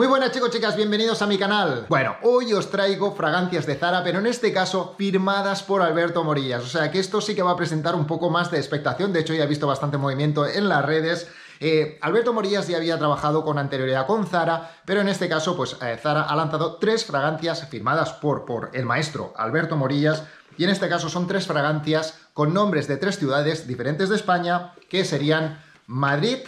Muy buenas chicos, chicas, bienvenidos a mi canal. Bueno, hoy os traigo fragancias de Zara, pero en este caso firmadas por Alberto Morillas. O sea que esto sí que va a presentar un poco más de expectación, de hecho ya he visto bastante movimiento en las redes. Eh, Alberto Morillas ya había trabajado con anterioridad con Zara, pero en este caso pues eh, Zara ha lanzado tres fragancias firmadas por, por el maestro Alberto Morillas, y en este caso son tres fragancias con nombres de tres ciudades diferentes de España, que serían Madrid,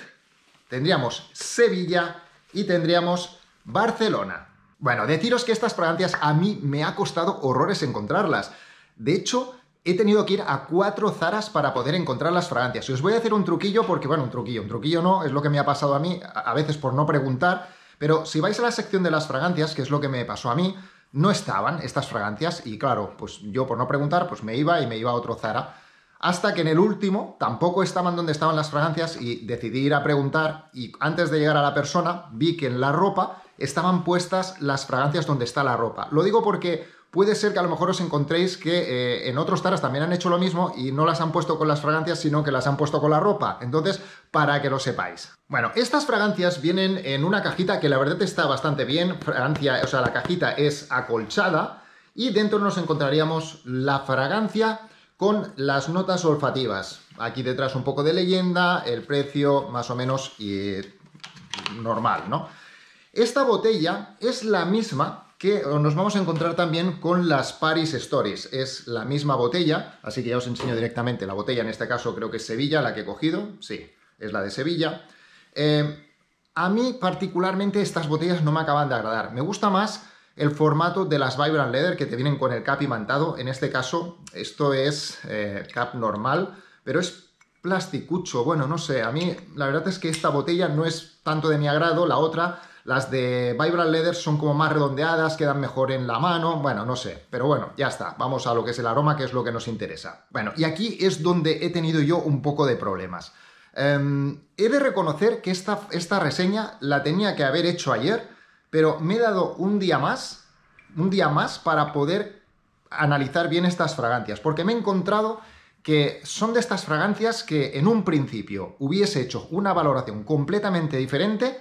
tendríamos Sevilla y tendríamos Barcelona. Bueno, deciros que estas fragancias a mí me ha costado horrores encontrarlas. De hecho, he tenido que ir a cuatro zaras para poder encontrar las fragancias. Y os voy a hacer un truquillo porque, bueno, un truquillo, un truquillo no, es lo que me ha pasado a mí, a veces por no preguntar, pero si vais a la sección de las fragancias, que es lo que me pasó a mí, no estaban estas fragancias y claro, pues yo por no preguntar, pues me iba y me iba a otro Zara. Hasta que en el último tampoco estaban donde estaban las fragancias y decidí ir a preguntar y antes de llegar a la persona vi que en la ropa estaban puestas las fragancias donde está la ropa. Lo digo porque puede ser que a lo mejor os encontréis que eh, en otros taras también han hecho lo mismo y no las han puesto con las fragancias, sino que las han puesto con la ropa. Entonces, para que lo sepáis. Bueno, estas fragancias vienen en una cajita que la verdad está bastante bien. Fragancia, o sea, la cajita es acolchada y dentro nos encontraríamos la fragancia con las notas olfativas. Aquí detrás un poco de leyenda, el precio más o menos eh, normal, ¿no? Esta botella es la misma que nos vamos a encontrar también con las Paris Stories. Es la misma botella, así que ya os enseño directamente la botella, en este caso creo que es Sevilla, la que he cogido, sí, es la de Sevilla. Eh, a mí particularmente estas botellas no me acaban de agradar, me gusta más el formato de las Vibrant Leather que te vienen con el cap imantado, en este caso esto es eh, cap normal, pero es plasticucho, bueno, no sé, a mí la verdad es que esta botella no es tanto de mi agrado, la otra las de Vibrant Leather son como más redondeadas, quedan mejor en la mano, bueno, no sé. Pero bueno, ya está, vamos a lo que es el aroma, que es lo que nos interesa. Bueno, y aquí es donde he tenido yo un poco de problemas. Em, he de reconocer que esta, esta reseña la tenía que haber hecho ayer, pero me he dado un día más, un día más para poder analizar bien estas fragancias, porque me he encontrado que son de estas fragancias que en un principio hubiese hecho una valoración completamente diferente,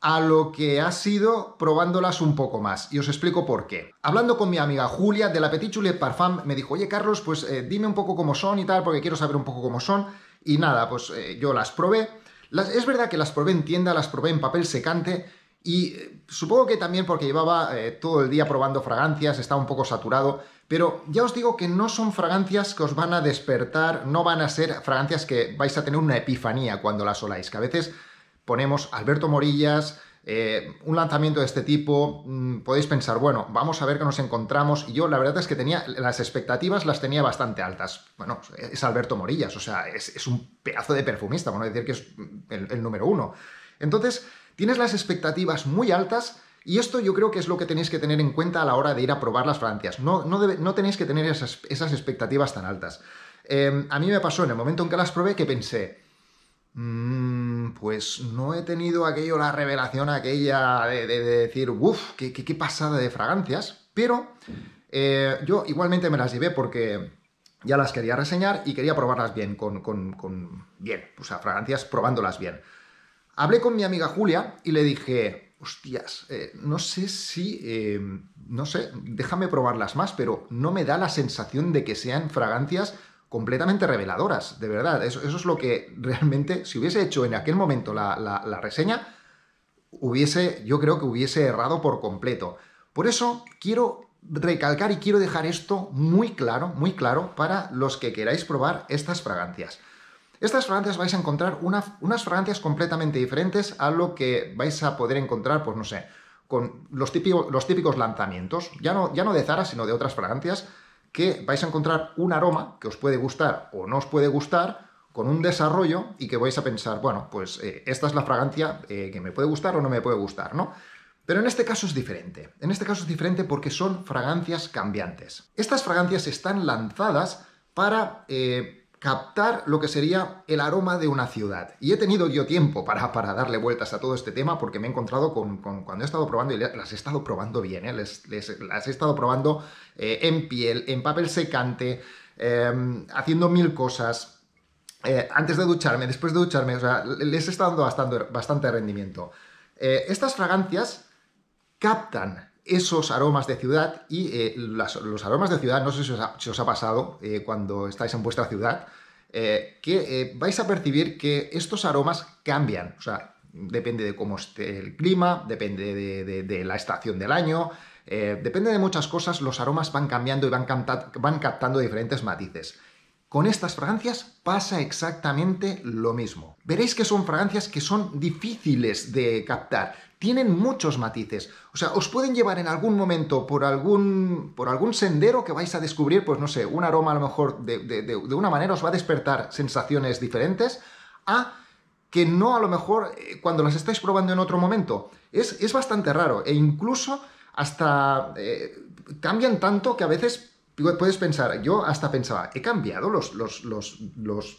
a lo que ha sido probándolas un poco más. Y os explico por qué. Hablando con mi amiga Julia de la Petit Juliet Parfum, me dijo, oye Carlos, pues eh, dime un poco cómo son y tal, porque quiero saber un poco cómo son. Y nada, pues eh, yo las probé. Las, es verdad que las probé en tienda, las probé en papel secante, y eh, supongo que también porque llevaba todo el día probando fragancias, estaba un poco saturado, pero ya os digo que no son fragancias que os van a despertar, no van a ser fragancias que vais a tener una epifanía cuando las oláis, que a veces ponemos Alberto Morillas, eh, un lanzamiento de este tipo, mm, podéis pensar, bueno, vamos a ver qué nos encontramos. Y yo la verdad es que tenía, las expectativas las tenía bastante altas. Bueno, es Alberto Morillas, o sea, es, un pedazo de perfumista, bueno, decir que es mm, el, número uno. Entonces, tienes las expectativas muy altas. Y esto yo creo que es lo que tenéis que tener en cuenta a la hora de ir a probar las Francias. No, no, tenéis que tener esas, expectativas tan altas. Em, a mí me pasó en el momento en que las probé que pensé, Mm, pues no he tenido aquello, la revelación aquella de, decir, uff, qué, pasada de fragancias, pero eh, yo igualmente me las llevé porque ya las quería reseñar y quería probarlas bien, con, bien, o sea, fragancias probándolas bien. Hablé con mi amiga Julia y le dije, hostias, eh, no sé si, eh, no sé, déjame probarlas más, pero no me da la sensación de que sean fragancias completamente reveladoras, de verdad. Eso, es lo que realmente, si hubiese hecho en aquel momento la, reseña, hubiese, yo creo que hubiese errado por completo. Por eso quiero recalcar y quiero dejar esto muy claro, muy claro para los que queráis probar estas fragancias. Estas fragancias vais a encontrar unas fragancias completamente diferentes a lo que vais a poder encontrar, pues no sé, con los, los típicos lanzamientos, ya no, ya no de Zara, sino de otras fragancias, que vais a encontrar un aroma que os puede gustar o no os puede gustar con un desarrollo y que vais a pensar, bueno, pues eh, esta es la fragancia eh, que me puede gustar o no me puede gustar, ¿no? Pero en este caso es diferente. En este caso es diferente porque son fragancias cambiantes. Estas fragancias están lanzadas para eh, captar lo que sería el aroma de una ciudad. Y he tenido yo tiempo para, darle vueltas a todo este tema porque me he encontrado con, cuando he estado probando, y las he estado probando bien, ¿eh? las he estado probando eh, en piel, en papel secante, em, haciendo mil cosas. Eh, antes de ducharme, después de ducharme, les he estado dando bastante, bastante rendimiento. estas fragancias captan esos aromas de ciudad y eh, los aromas de ciudad, no sé si os ha, pasado eh, cuando estáis en vuestra ciudad, eh, que vais a percibir que estos aromas cambian, o sea, depende de cómo esté el clima, depende de, la estación del año, depende de muchas cosas, los aromas van cambiando y van captando diferentes matices. Con estas fragancias pasa exactamente lo mismo. Veréis que son fragancias que son difíciles de captar, tienen muchos matices. O sea, os pueden llevar en algún momento por algún, por algún sendero que vais a descubrir, pues no sé, un aroma a lo mejor de, una manera os va a despertar sensaciones diferentes, a que no a lo mejor eh, cuando las estáis probando en otro momento. Es, es bastante raro e incluso hasta eh, cambian tanto que a veces puedes pensar, yo hasta pensaba, ¿he cambiado los,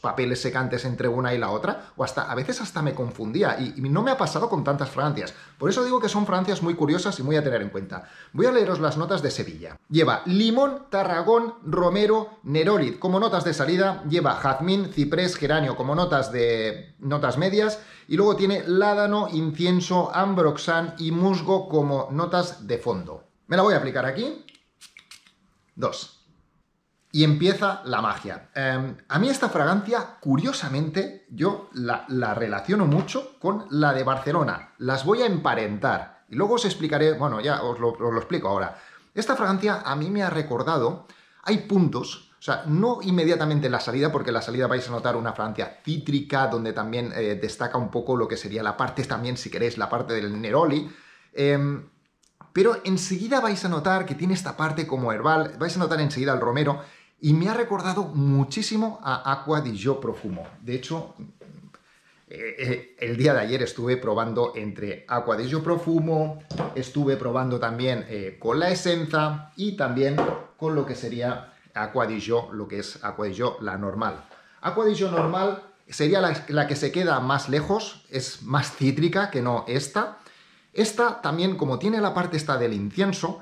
papeles secantes entre una y la otra? O hasta, a veces hasta me confundía y, no me ha pasado con tantas Francias. Por eso digo que son Francias muy curiosas y muy a tener en cuenta. Voy a leeros las notas de Sevilla. Lleva limón, tarragón, romero, nerolid. Como notas de salida lleva jazmín, ciprés, geranio como notas de notas medias y luego tiene ládano, incienso, ambroxan y musgo como notas de fondo. Me la voy a aplicar aquí Dos. Y empieza la magia. Em, a mí esta fragancia, curiosamente, yo la, relaciono mucho con la de Barcelona. Las voy a emparentar. Y luego os explicaré, bueno, ya os lo, explico ahora. Esta fragancia a mí me ha recordado, hay puntos o sea, no inmediatamente en la salida, porque en la salida vais a notar una fragancia cítrica, donde también eh, destaca un poco lo que sería la parte, también si queréis, la parte del Neroli. Em, pero enseguida vais a notar que tiene esta parte como herbal, vais a notar enseguida el romero, y me ha recordado muchísimo a Aqua di Profumo. De hecho, eh, eh, el día de ayer estuve probando entre Aqua di Profumo, estuve probando también eh, con la esencia y también con lo que sería Aqua di lo que es Aqua di la normal. Aqua di normal sería la que se queda más lejos, es más cítrica que no esta, esta también, como tiene la parte esta del incienso,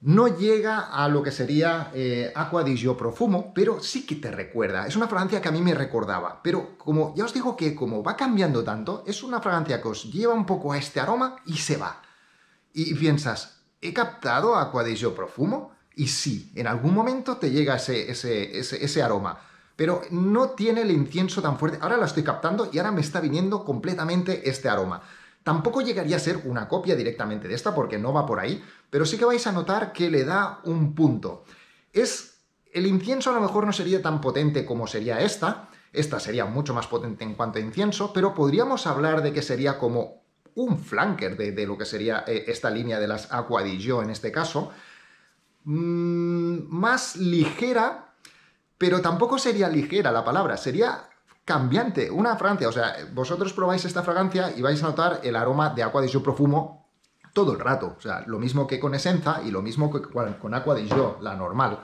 no llega a lo que sería agua eh, Aqua di Gio Profumo, pero sí que te recuerda. Es una fragancia que a mí me recordaba, pero como ya os digo que como va cambiando tanto, es una fragancia que os lleva un poco a este aroma y se va. Y piensas, ¿he captado Aqua di Gio Profumo? Y sí, en algún momento te llega ese aroma, pero no tiene el incienso tan fuerte. Ahora la estoy captando y ahora me está viniendo completamente este aroma. Tampoco llegaría a ser una copia directamente de esta porque no va por ahí, pero sí que vais a notar que le da un punto. Es el incienso a lo mejor no sería tan potente como sería esta, esta sería mucho más potente en cuanto a incienso, pero podríamos hablar de que sería como un flanker de, lo que sería eh, esta línea de las Aqua en este caso, mm, más ligera, pero tampoco sería ligera la palabra, sería cambiante, una fragancia. O sea, vosotros probáis esta fragancia y vais a notar el aroma de agua de su Profumo todo el rato. O sea, lo mismo que con Esenza y lo mismo que con agua de yo la normal.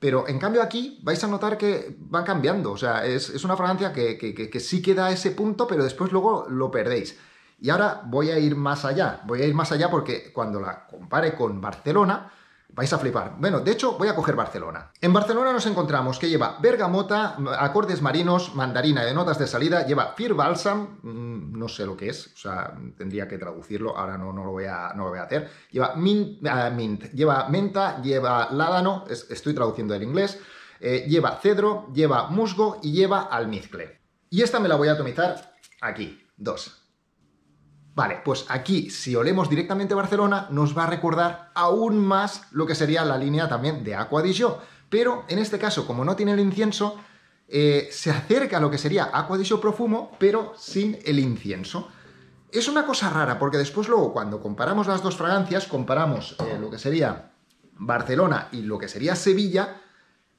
Pero en cambio aquí vais a notar que va cambiando. O sea, es, una fragancia que, sí queda ese punto, pero después luego lo perdéis. Y ahora voy a ir más allá. Voy a ir más allá porque cuando la compare con Barcelona, Vais a flipar. Bueno, de hecho, voy a coger Barcelona. En Barcelona nos encontramos que lleva bergamota, acordes marinos, mandarina de notas de salida, lleva fir Balsam, mm, no sé lo que es, o sea, tendría que traducirlo, ahora no, no, lo, voy a, no lo voy a hacer. Lleva mint, eh, lleva menta, lleva ládano, estoy traduciendo el inglés, eh, lleva cedro, lleva musgo y lleva almizcle. Y esta me la voy a atomizar aquí, dos. Vale, pues aquí, si olemos directamente Barcelona, nos va a recordar aún más lo que sería la línea también de Aqua di Gio. Pero en este caso, como no tiene el incienso, eh, se acerca a lo que sería Aqua di Gio Profumo, pero sin el incienso. Es una cosa rara, porque después luego, cuando comparamos las dos fragancias, comparamos eh, lo que sería Barcelona y lo que sería Sevilla,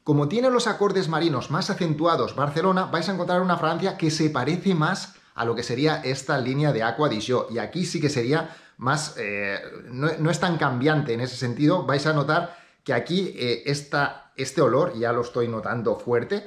como tiene los acordes marinos más acentuados Barcelona, vais a encontrar una fragancia que se parece más a lo que sería esta línea de Aqua Dijon, Y aquí sí que sería más... Eh, no, es tan cambiante en ese sentido. Vais a notar que aquí eh, este olor, ya lo estoy notando fuerte,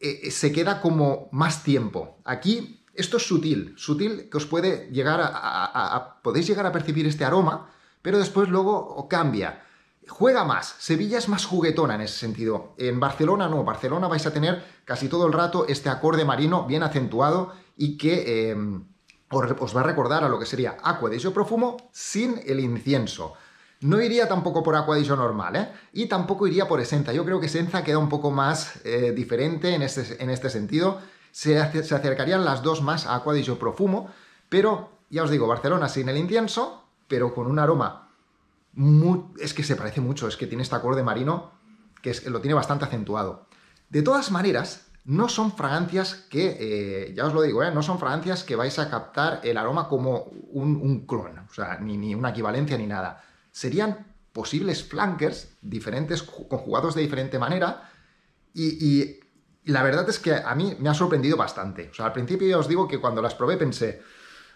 eh, se queda como más tiempo. Aquí esto es sutil, sutil que os puede llegar a, podéis llegar a percibir este aroma, pero después luego cambia juega más. Sevilla es más juguetona en ese sentido. En Barcelona no. Barcelona vais a tener casi todo el rato este acorde marino bien acentuado y que em, os va a recordar a lo que sería Aqua de Profumo sin el incienso. No iría tampoco por Acuadillo normal, ¿eh? Y tampoco iría por Esenza. Yo creo que Esenza queda un poco más eh, diferente en este, este sentido. Se, acercarían las dos más a Gio Profumo, pero ya os digo, Barcelona sin el incienso, pero con un aroma es que se parece mucho, es que tiene este acorde marino que, es, lo tiene bastante acentuado. De todas maneras, no son fragancias que, eh, ya os lo digo, eh, no son fragancias que vais a captar el aroma como un, clon, o sea, ni, una equivalencia ni nada. Serían posibles flankers, diferentes, conjugados de diferente manera, y, la verdad es que a mí me ha sorprendido bastante. O sea, al principio ya os digo que cuando las probé pensé,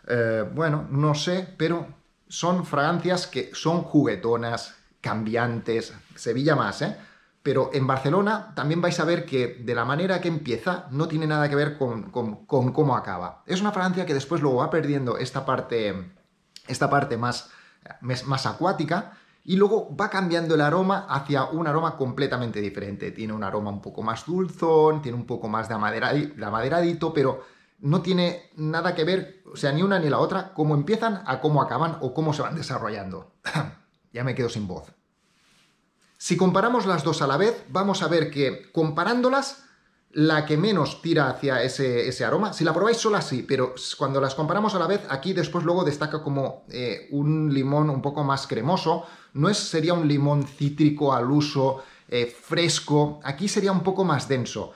eh, bueno, no sé, pero son fragancias que son juguetonas, cambiantes, Sevilla más, ¿eh? Pero en Barcelona también vais a ver que de la manera que empieza no tiene nada que ver con, cómo acaba. Es una fragancia que después luego va perdiendo esta parte, esta parte más, más acuática, y luego va cambiando el aroma hacia un aroma completamente diferente. Tiene un aroma un poco más dulzón, tiene un poco más de, amaderadito, pero no tiene nada que ver, o sea, ni una ni la otra, cómo empiezan a cómo acaban o cómo se van desarrollando. ya me quedo sin voz. Si comparamos las dos a la vez, vamos a ver que comparándolas, la que menos tira hacia ese, aroma, si la probáis sola así, pero cuando las comparamos a la vez, aquí después luego destaca como eh, un limón un poco más cremoso, no es, sería un limón cítrico al uso, eh, fresco, aquí sería un poco más denso.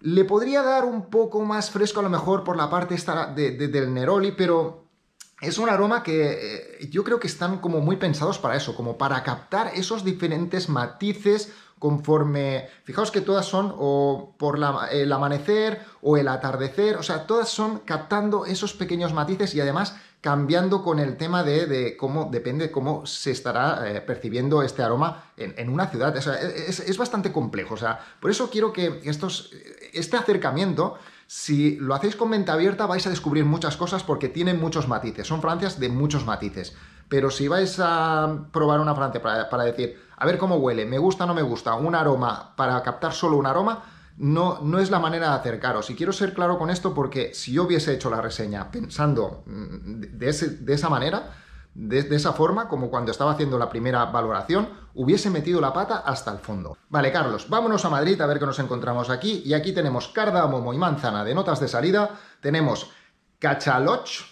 Le podría dar un poco más fresco a lo mejor por la parte esta de, del Neroli, pero es un aroma que eh, yo creo que están como muy pensados para eso, como para captar esos diferentes matices conforme... Fijaos que todas son o por el amanecer o el atardecer, o sea, todas son captando esos pequeños matices y además cambiando con el tema de, cómo depende cómo se estará eh, percibiendo este aroma en, una ciudad. O sea, e, e, es, bastante complejo. O sea, por eso quiero que estos, eh, este acercamiento, si lo hacéis con mente abierta, vais a descubrir muchas cosas porque tienen muchos matices. Son Francias de muchos matices. Pero si vais a probar una Francia para decir, a ver cómo huele, me gusta o no me gusta, un aroma, para captar solo un aroma, no, no es la manera de acercaros. Y quiero ser claro con esto porque si yo hubiese hecho la reseña pensando mm, de, esa manera, de, de, esa forma, como cuando estaba haciendo la primera valoración, hubiese metido la pata hasta el fondo. Vale, Carlos, vámonos a Madrid a ver qué nos encontramos aquí. Y aquí tenemos cardamomo y manzana de notas de salida, tenemos cachaloch,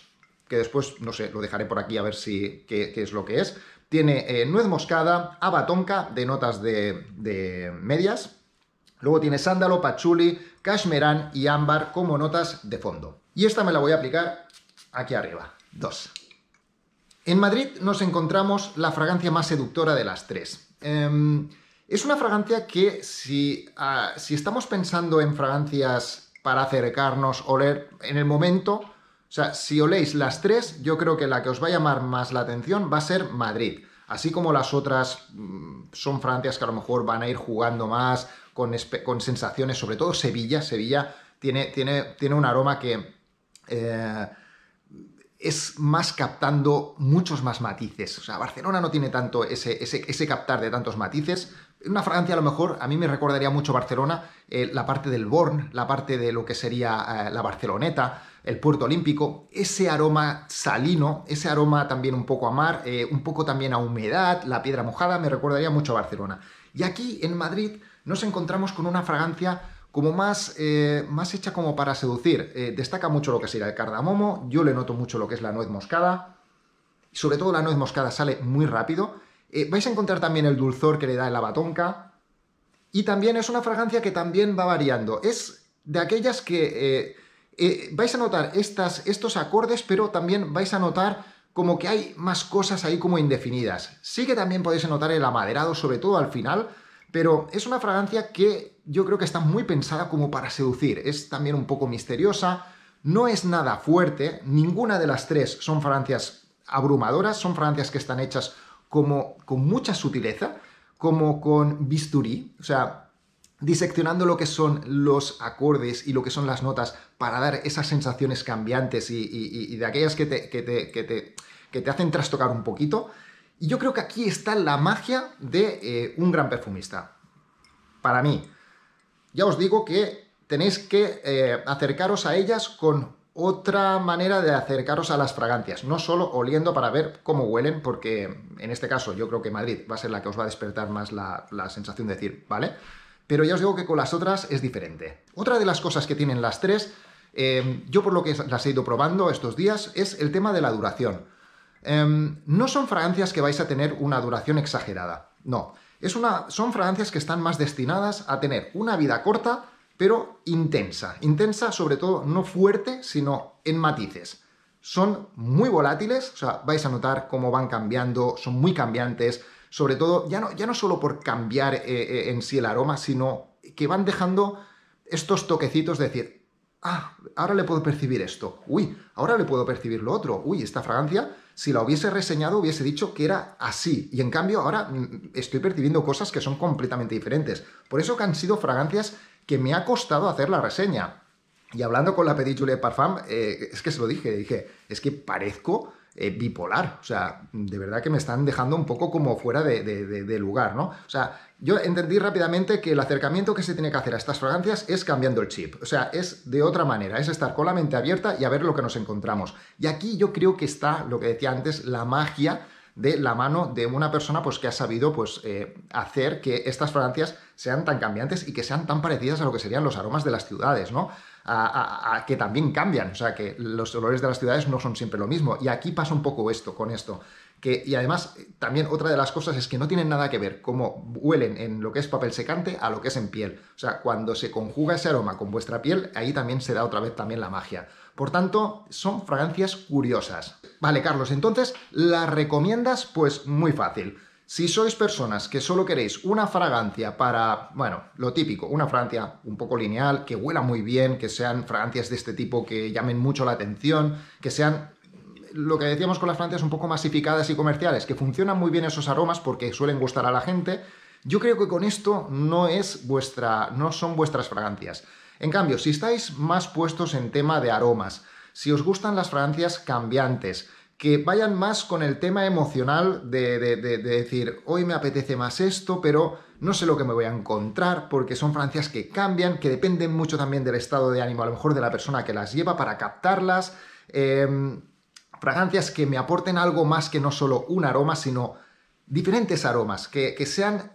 que después, no sé, lo dejaré por aquí a ver si qué, es lo que es. Tiene eh, nuez moscada, haba tonka de notas de, de medias. Luego tiene sándalo, pachuli, cashmerán y ámbar como notas de fondo. Y esta me la voy a aplicar aquí arriba. Dos. En Madrid nos encontramos la fragancia más seductora de las tres. Em, es una fragancia que si, ah, si estamos pensando en fragancias para acercarnos, oler, en el momento o sea, si oléis las tres, yo creo que la que os va a llamar más la atención va a ser Madrid. Así como las otras mm, son Francias que a lo mejor van a ir jugando más con, sensaciones, sobre todo Sevilla. Sevilla tiene, tiene, tiene un aroma que eh, es más captando muchos más matices. O sea, Barcelona no tiene tanto ese, captar de tantos matices, una Francia a lo mejor, a mí me recordaría mucho Barcelona, eh, la parte del Born, la parte de lo que sería eh, la Barceloneta, el puerto olímpico, ese aroma salino, ese aroma también un poco a mar, eh, un poco también a humedad, la piedra mojada, me recordaría mucho a Barcelona. Y aquí en Madrid nos encontramos con una fragancia como más, eh, más hecha como para seducir. Eh, destaca mucho lo que sería el cardamomo, yo le noto mucho lo que es la nuez moscada, sobre todo la nuez moscada sale muy rápido. vais a encontrar también el dulzor que le da el abatonca. Y también es una fragancia que también va variando. Es de aquellas que eh, vais a notar estos acordes, pero también vais a notar como que hay más cosas ahí como indefinidas. Sí que también podéis notar el amaderado, sobre todo al final, pero es una fragancia que yo creo que está muy pensada como para seducir. Es también un poco misteriosa, no es nada fuerte, ninguna de las tres son fragancias abrumadoras, son fragancias que están hechas como con mucha sutileza, como con bisturí, o sea, diseccionando lo que son los acordes y lo que son las notas para dar esas sensaciones cambiantes y, de aquellas que te, hacen trastocar un poquito. Y yo creo que aquí está la magia de eh, un gran perfumista. Para mí. Ya os digo que tenéis que eh, acercaros a ellas con otra manera de acercaros a las fragancias, no solo oliendo para ver cómo huelen, porque en este caso yo creo que Madrid va a ser la que os va a despertar más la sensación de decir, ¿vale? pero ya os digo que con las otras es diferente. Otra de las cosas que tienen las tres, em, yo por lo que las he ido probando estos días, es el tema de la duración. Em, no son fragancias que vais a tener una duración exagerada, no. Es una, son fragancias que están más destinadas a tener una vida corta, pero intensa. Intensa, sobre todo, no fuerte, sino en matices. Son muy volátiles, o sea, vais a notar cómo van cambiando, son muy cambiantes, sobre todo, ya no, ya no solo por cambiar eh, eh, en sí el aroma, sino que van dejando estos toquecitos de decir, ah, ahora le puedo percibir esto, uy, ahora le puedo percibir lo otro, uy, esta fragancia, si la hubiese reseñado hubiese dicho que era así, y en cambio ahora mm, estoy percibiendo cosas que son completamente diferentes. Por eso que han sido fragancias que me ha costado hacer la reseña. Y hablando con la Petit de Parfum, eh, es que se lo dije, dije, es que parezco eh, bipolar. O sea, de verdad que me están dejando un poco como fuera de, lugar, ¿no? O sea, yo entendí rápidamente que el acercamiento que se tiene que hacer a estas fragancias es cambiando el chip. O sea, es de otra manera, es estar con la mente abierta y a ver lo que nos encontramos. Y aquí yo creo que está, lo que decía antes, la magia de la mano de una persona pues, que ha sabido pues, eh, hacer que estas fragancias sean tan cambiantes y que sean tan parecidas a lo que serían los aromas de las ciudades, ¿no? a, que también cambian, o sea, que los olores de las ciudades no son siempre lo mismo. Y aquí pasa un poco esto con esto. Que, y además, eh, también otra de las cosas es que no tienen nada que ver cómo huelen en lo que es papel secante a lo que es en piel. O sea, cuando se conjuga ese aroma con vuestra piel, ahí también se da otra vez también la magia. Por tanto, son fragancias curiosas. Vale, Carlos, entonces, ¿las recomiendas? Pues muy fácil. Si sois personas que solo queréis una fragancia para, bueno, lo típico, una fragancia un poco lineal, que huela muy bien, que sean fragancias de este tipo que llamen mucho la atención, que sean lo que decíamos con las fragancias un poco masificadas y comerciales, que funcionan muy bien esos aromas porque suelen gustar a la gente, yo creo que con esto no es vuestra no son vuestras fragancias. En cambio, si estáis más puestos en tema de aromas, si os gustan las fragancias cambiantes, que vayan más con el tema emocional de, decir, hoy me apetece más esto, pero no sé lo que me voy a encontrar, porque son fragancias que cambian, que dependen mucho también del estado de ánimo, a lo mejor de la persona que las lleva para captarlas. Em, fragancias que me aporten algo más que no solo un aroma, sino diferentes aromas, que, sean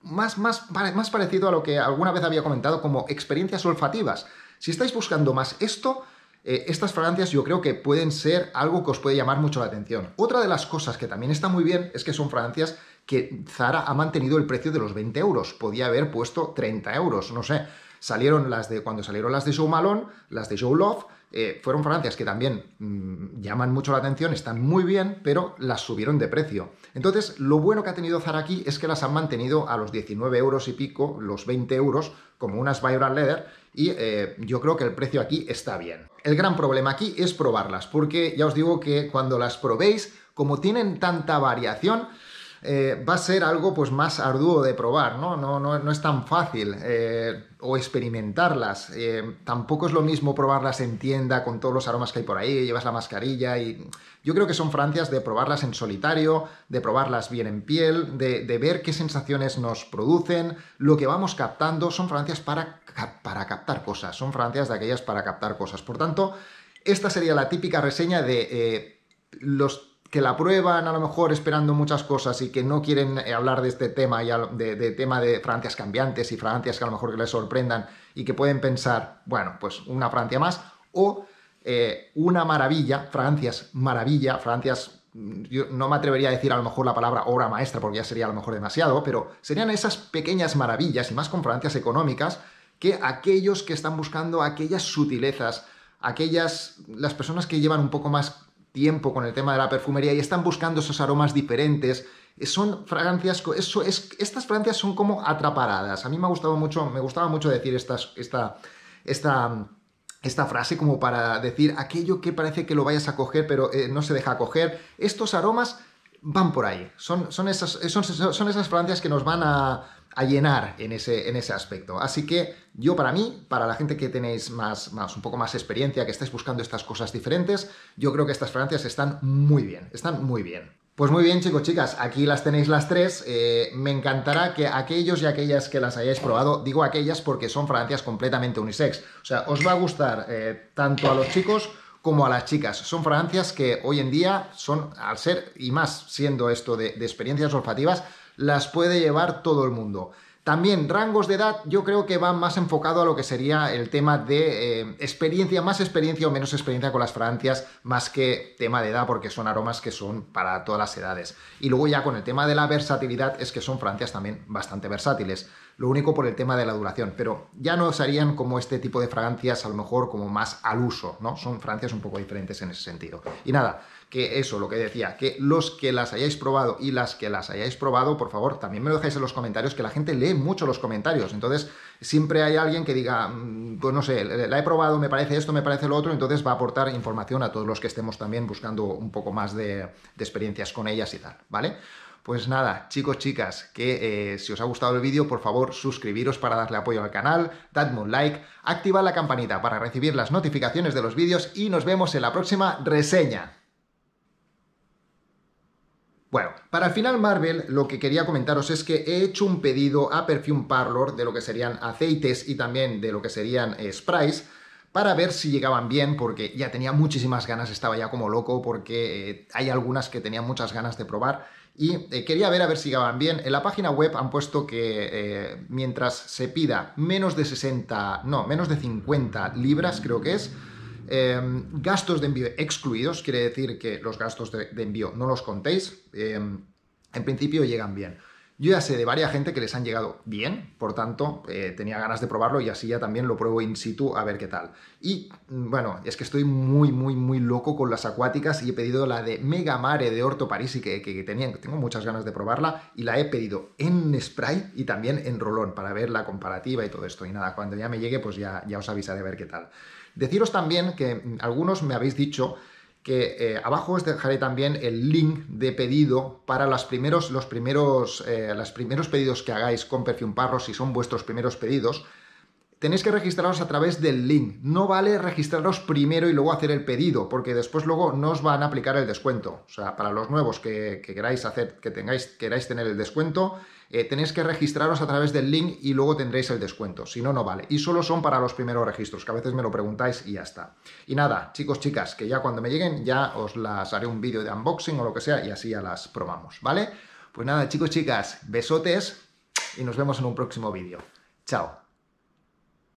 más, más, más parecido a lo que alguna vez había comentado como experiencias olfativas. Si estáis buscando más esto, eh, estas fragancias yo creo que pueden ser algo que os puede llamar mucho la atención. Otra de las cosas que también está muy bien es que son fragancias que Zara ha mantenido el precio de los 20 euros. Podía haber puesto 30 euros, no sé. Salieron las de, cuando salieron las de Show Malone, las de Show Love, eh, fueron fragancias que también mm, llaman mucho la atención, están muy bien, pero las subieron de precio. Entonces, lo bueno que ha tenido Zara aquí es que las han mantenido a los 19 euros y pico, los 20 euros, como unas Viral Leather, y eh, yo creo que el precio aquí está bien. El gran problema aquí es probarlas, porque ya os digo que cuando las probéis, como tienen tanta variación, eh, va a ser algo pues más arduo de probar, ¿no? No, es tan fácil eh, o experimentarlas. Eh, tampoco es lo mismo probarlas en tienda con todos los aromas que hay por ahí, llevas la mascarilla y yo creo que son francias de probarlas en solitario, de probarlas bien en piel, de, ver qué sensaciones nos producen, lo que vamos captando, son francias para, para captar cosas, son francias de aquellas para captar cosas. Por tanto, esta sería la típica reseña de los que la prueban a lo mejor esperando muchas cosas y que no quieren eh, hablar de este tema, y de, tema de Francias cambiantes y Francias que a lo mejor les sorprendan y que pueden pensar, bueno, pues una Francia más, o eh, una maravilla, Francias maravilla, Francias, mm, yo no me atrevería a decir a lo mejor la palabra obra maestra porque ya sería a lo mejor demasiado, pero serían esas pequeñas maravillas y más con Francias económicas que aquellos que están buscando aquellas sutilezas, aquellas, las personas que llevan un poco más tiempo con el tema de la perfumería y están buscando esos aromas diferentes. Son fragancias, eso es, estas fragancias son como atraparadas. A mí me ha gustado mucho, me gustaba mucho decir esta, esta, esta frase como para decir aquello que parece que lo vayas a coger pero eh, no se deja coger. Estos aromas van por ahí. Son, son, esas, son, son esas fragancias que nos van a, a llenar en ese, en ese aspecto. Así que yo para mí, para la gente que tenéis más, más, un poco más experiencia, que estáis buscando estas cosas diferentes, yo creo que estas fragancias están muy bien, están muy bien. Pues muy bien chicos, chicas, aquí las tenéis las tres. Eh, me encantará que aquellos y aquellas que las hayáis probado, digo aquellas porque son fragancias completamente unisex. O sea, os va a gustar eh, tanto a los chicos como a las chicas. Son fragancias que hoy en día son, al ser, y más siendo esto de experiencias olfativas, las puede llevar todo el mundo. También rangos de edad yo creo que va más enfocado a lo que sería el tema de eh, experiencia, más experiencia o menos experiencia con las fragancias, más que tema de edad, porque son aromas que son para todas las edades. Y luego ya con el tema de la versatilidad es que son fragancias también bastante versátiles, lo único por el tema de la duración, pero ya no serían como este tipo de fragancias a lo mejor como más al uso, ¿no? Son fragancias un poco diferentes en ese sentido. Y nada, que eso, lo que decía, que los que las hayáis probado y las que las hayáis probado, por favor, también me lo dejáis en los comentarios, que la gente lee mucho los comentarios. Entonces, siempre hay alguien que diga, mm, pues no sé, la he probado, me parece esto, me parece lo otro, entonces va a aportar información a todos los que estemos también buscando un poco más de, experiencias con ellas y tal, ¿vale? Pues nada, chicos, chicas, que eh, si os ha gustado el vídeo, por favor, suscribiros para darle apoyo al canal, dadme un like, activad la campanita para recibir las notificaciones de los vídeos y nos vemos en la próxima reseña. Bueno, para final Marvel lo que quería comentaros es que he hecho un pedido a Perfume Parlor de lo que serían aceites y también de lo que serían sprites eh, sprays para ver si llegaban bien, porque ya tenía muchísimas ganas, estaba ya como loco, porque eh, hay algunas que tenía muchas ganas de probar y eh, quería ver a ver si llegaban bien. En la página web han puesto que mientras se pida menos de 60, no, menos de 50 libras creo que es, Em, gastos de envío excluidos, quiere decir que los gastos de, envío no los contéis. Em, en principio llegan bien. Yo ya sé de varias gente que les han llegado bien, por tanto, eh, tenía ganas de probarlo y así ya también lo pruebo in situ a ver qué tal. Y mm, bueno, es que estoy muy, muy, muy loco con las acuáticas y he pedido la de Mega Mare de Orto París y que, tenían, tengo muchas ganas de probarla y la he pedido en spray y también en rolón para ver la comparativa y todo esto. Y nada, cuando ya me llegue, pues ya, ya os avisaré a ver qué tal. Deciros también que mm, algunos me habéis dicho que eh, abajo os dejaré también el link de pedido para los primeros, los, primeros, eh, los primeros pedidos que hagáis con Perfume Parro, si son vuestros primeros pedidos. Tenéis que registraros a través del link. No vale registraros primero y luego hacer el pedido, porque después luego no os van a aplicar el descuento. O sea, para los nuevos que, que queráis hacer, que tengáis, queráis tener el descuento, eh, tenéis que registraros a través del link y luego tendréis el descuento. Si no, no vale. Y solo son para los primeros registros, que a veces me lo preguntáis y ya está. Y nada, chicos, chicas, que ya cuando me lleguen ya os las haré un vídeo de unboxing o lo que sea y así ya las probamos, ¿vale? Pues nada, chicos, chicas, besotes y nos vemos en un próximo vídeo. Chao.